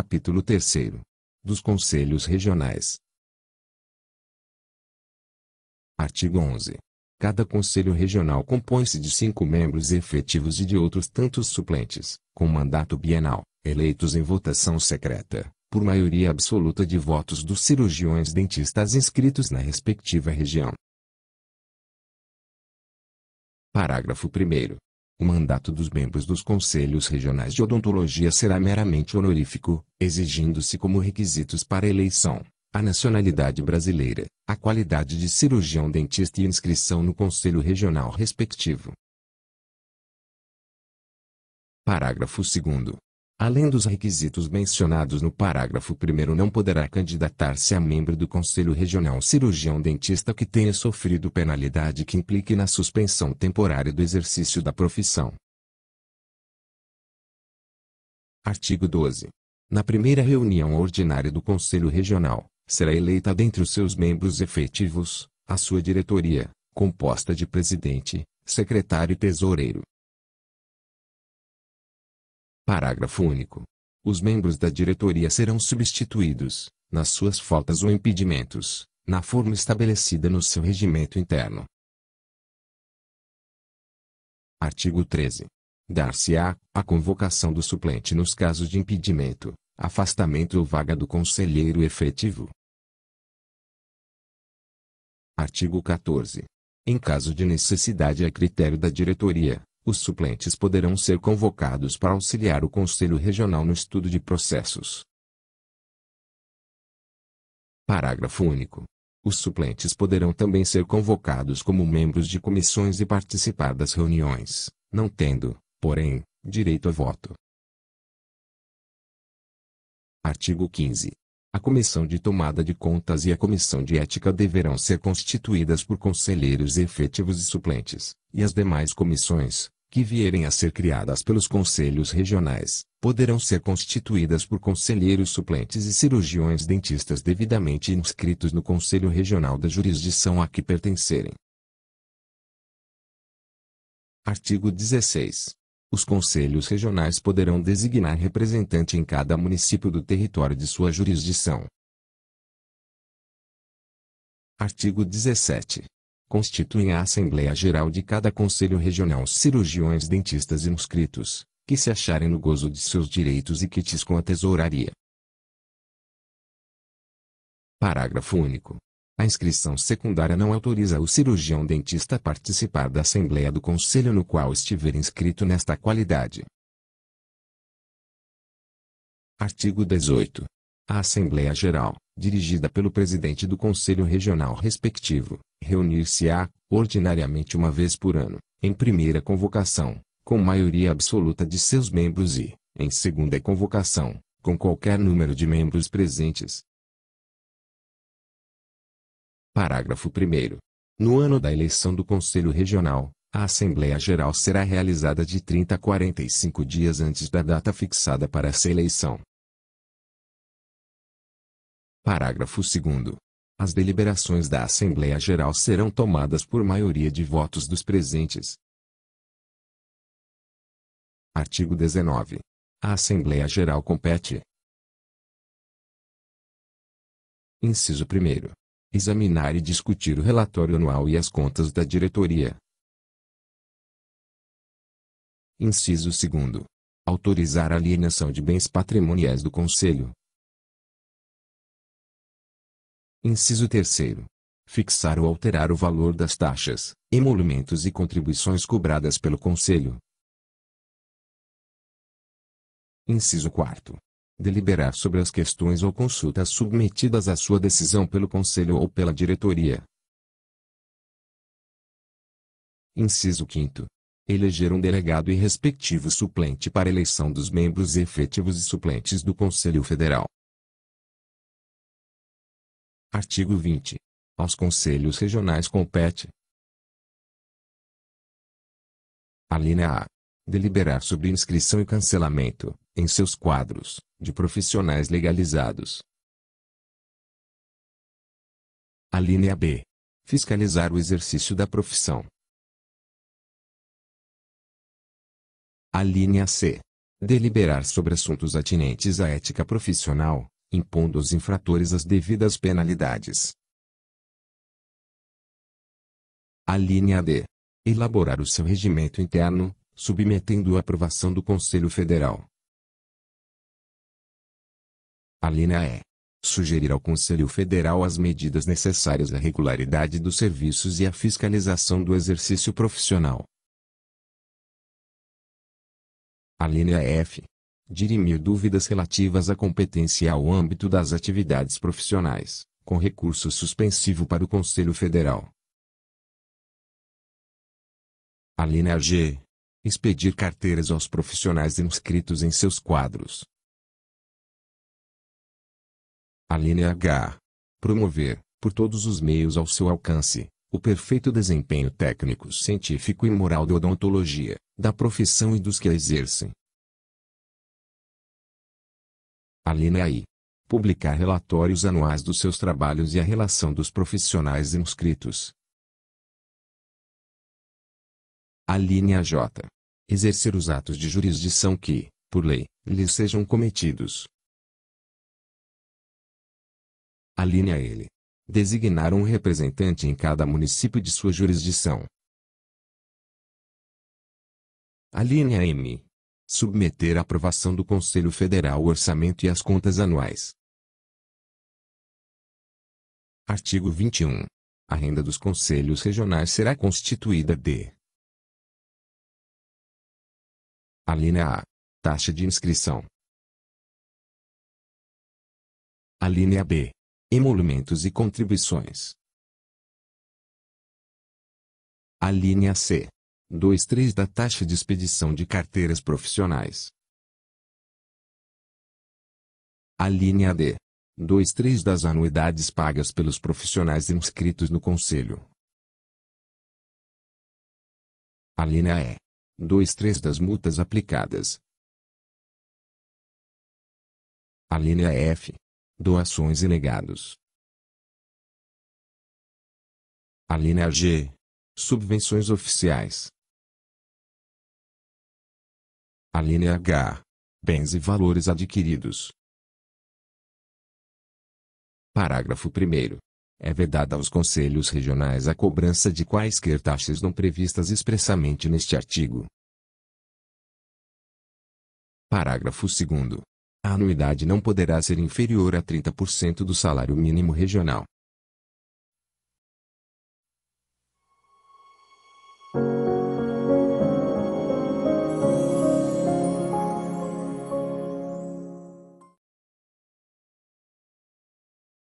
Capítulo 3 Dos Conselhos Regionais. Artigo 11. Cada Conselho Regional compõe-se de cinco membros efetivos e de outros tantos suplentes, com mandato bienal, eleitos em votação secreta, por maioria absoluta de votos dos cirurgiões dentistas inscritos na respectiva região. Parágrafo 1. O mandato dos membros dos conselhos regionais de odontologia será meramente honorífico, exigindo-se como requisitos para a eleição a nacionalidade brasileira, a qualidade de cirurgião dentista e inscrição no conselho regional respectivo. Parágrafo 2 Além dos requisitos mencionados no parágrafo 1 não poderá candidatar-se a membro do Conselho Regional cirurgião dentista que tenha sofrido penalidade que implique na suspensão temporária do exercício da profissão. Artigo 12. Na primeira reunião ordinária do Conselho Regional, será eleita dentre os seus membros efetivos, a sua diretoria, composta de presidente, secretário e tesoureiro. Parágrafo único. Os membros da diretoria serão substituídos, nas suas faltas ou impedimentos, na forma estabelecida no seu regimento interno. Artigo 13. Dar-se-á a convocação do suplente nos casos de impedimento, afastamento ou vaga do conselheiro efetivo. Artigo 14. Em caso de necessidade a critério da diretoria, os suplentes poderão ser convocados para auxiliar o Conselho Regional no estudo de processos. Parágrafo único. Os suplentes poderão também ser convocados como membros de comissões e participar das reuniões, não tendo, porém, direito a voto. Artigo 15. A Comissão de Tomada de Contas e a Comissão de Ética deverão ser constituídas por conselheiros efetivos e suplentes, e as demais comissões, que vierem a ser criadas pelos conselhos regionais, poderão ser constituídas por conselheiros suplentes e cirurgiões dentistas devidamente inscritos no Conselho Regional da jurisdição a que pertencerem. Artigo 16. Os conselhos regionais poderão designar representante em cada município do território de sua jurisdição. Artigo 17 constituem a Assembleia Geral de cada Conselho Regional cirurgiões dentistas inscritos, que se acharem no gozo de seus direitos e quites com a tesouraria. Parágrafo único. A inscrição secundária não autoriza o cirurgião dentista a participar da Assembleia do Conselho no qual estiver inscrito nesta qualidade. Artigo 18. A Assembleia Geral, dirigida pelo presidente do conselho regional respectivo, reunir-se-á, ordinariamente uma vez por ano, em primeira convocação, com maioria absoluta de seus membros e, em segunda convocação, com qualquer número de membros presentes. Parágrafo 1. No ano da eleição do Conselho Regional, a Assembleia Geral será realizada de 30 a 45 dias antes da data fixada para essa eleição. Parágrafo 2 As deliberações da Assembleia Geral serão tomadas por maioria de votos dos presentes. Artigo 19. A Assembleia Geral compete. Inciso 1. Examinar e discutir o relatório anual e as contas da diretoria. Inciso 2. Autorizar a alienação de bens patrimoniais do Conselho, Inciso 3 fixar ou alterar o valor das taxas, emolumentos e contribuições cobradas pelo Conselho. Inciso 4. Deliberar sobre as questões ou consultas submetidas à sua decisão pelo Conselho ou pela Diretoria. Inciso 5. Eleger um delegado e respectivo suplente para eleição dos membros efetivos e suplentes do Conselho Federal. Artigo 20. Aos Conselhos Regionais compete. Alínea A. Deliberar sobre inscrição e cancelamento, em seus quadros, de profissionais legalizados. Alínea B. Fiscalizar o exercício da profissão. Alínea C. Deliberar sobre assuntos atinentes à ética profissional, impondo aos infratores as devidas penalidades. A linha D. Elaborar o seu regimento interno, submetendo a aprovação do Conselho Federal. A linha E. Sugerir ao Conselho Federal as medidas necessárias à regularidade dos serviços e à fiscalização do exercício profissional. A linha F dirimir dúvidas relativas à competência e ao âmbito das atividades profissionais, com recurso suspensivo para o Conselho Federal. Alínea G. Expedir carteiras aos profissionais inscritos em seus quadros. Alínea H. Promover, por todos os meios ao seu alcance, o perfeito desempenho técnico, científico e moral da odontologia, da profissão e dos que a exercem, alínea I. Publicar relatórios anuais dos seus trabalhos e a relação dos profissionais inscritos. Alínea J. Exercer os atos de jurisdição que, por lei, lhes sejam cometidos. Alínea L. Designar um representante em cada município de sua jurisdição. Alínea M submeter à aprovação do Conselho Federal o orçamento e as contas anuais. Artigo 21. A renda dos conselhos regionais será constituída de Alínea A. Taxa de inscrição. Alínea B. Emolumentos e contribuições. Alínea C. 23 da taxa de expedição de carteiras profissionais. A linha D. 23 das anuidades pagas pelos profissionais inscritos no Conselho. A linha E. 23 das multas aplicadas. A linha F. Doações e legados. A linha G. Subvenções oficiais. Alínea H. Bens e valores adquiridos. Parágrafo 1. É vedada aos conselhos regionais a cobrança de quaisquer taxas não previstas expressamente neste artigo. Parágrafo 2. A anuidade não poderá ser inferior a 30% do salário mínimo regional.